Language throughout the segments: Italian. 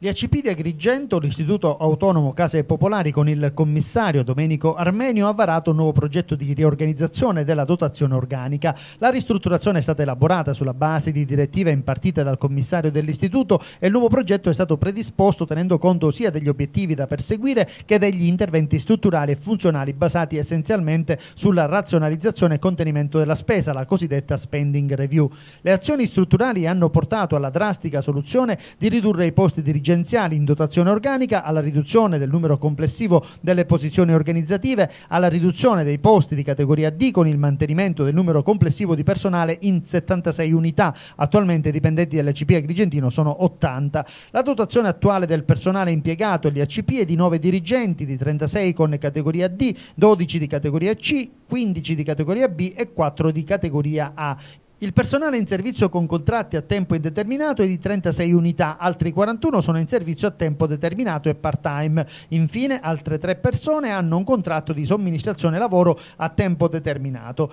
Gli ACP di Agrigento, l'Istituto Autonomo Case Popolari con il commissario Domenico Armenio ha varato un nuovo progetto di riorganizzazione della dotazione organica. La ristrutturazione è stata elaborata sulla base di direttive impartite dal commissario dell'Istituto e il nuovo progetto è stato predisposto tenendo conto sia degli obiettivi da perseguire che degli interventi strutturali e funzionali basati essenzialmente sulla razionalizzazione e contenimento della spesa, la cosiddetta spending review. Le azioni strutturali hanno portato alla drastica soluzione di ridurre i posti dirigenti dirigenziali in dotazione organica, alla riduzione del numero complessivo delle posizioni organizzative, alla riduzione dei posti di categoria D con il mantenimento del numero complessivo di personale in 76 unità. Attualmente i dipendenti dell'ACP Agrigentino sono 80. La dotazione attuale del personale impiegato agli ACP è di 9 dirigenti, di 36 con categoria D, 12 di categoria C, 15 di categoria B e 4 di categoria A. Il personale in servizio con contratti a tempo indeterminato è di 36 unità, altri 41 sono in servizio a tempo determinato e part-time. Infine altre tre persone hanno un contratto di somministrazione lavoro a tempo determinato.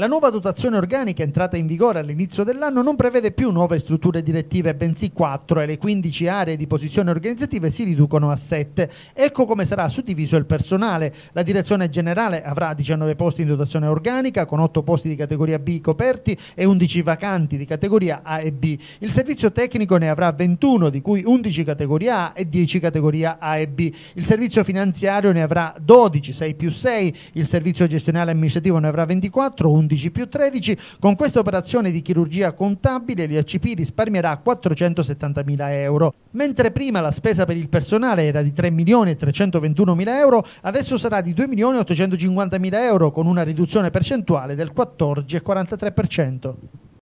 La nuova dotazione organica entrata in vigore all'inizio dell'anno non prevede più nuove strutture direttive, bensì quattro e le 15 aree di posizione organizzative si riducono a sette. Ecco come sarà suddiviso il personale. La direzione generale avrà 19 posti in dotazione organica con 8 posti di categoria B coperti e 11 vacanti di categoria A e B. Il servizio tecnico ne avrà 21, di cui 11 categoria A e 10 categoria A e B. Il servizio finanziario ne avrà 12, 6 più 6. Il servizio gestionale amministrativo ne avrà 24, 11 11 più 13, con questa operazione di chirurgia contabile l'IACP risparmierà 470.000 euro. Mentre prima la spesa per il personale era di 3.321.000 euro, adesso sarà di 2.850.000 euro con una riduzione percentuale del 14,43%.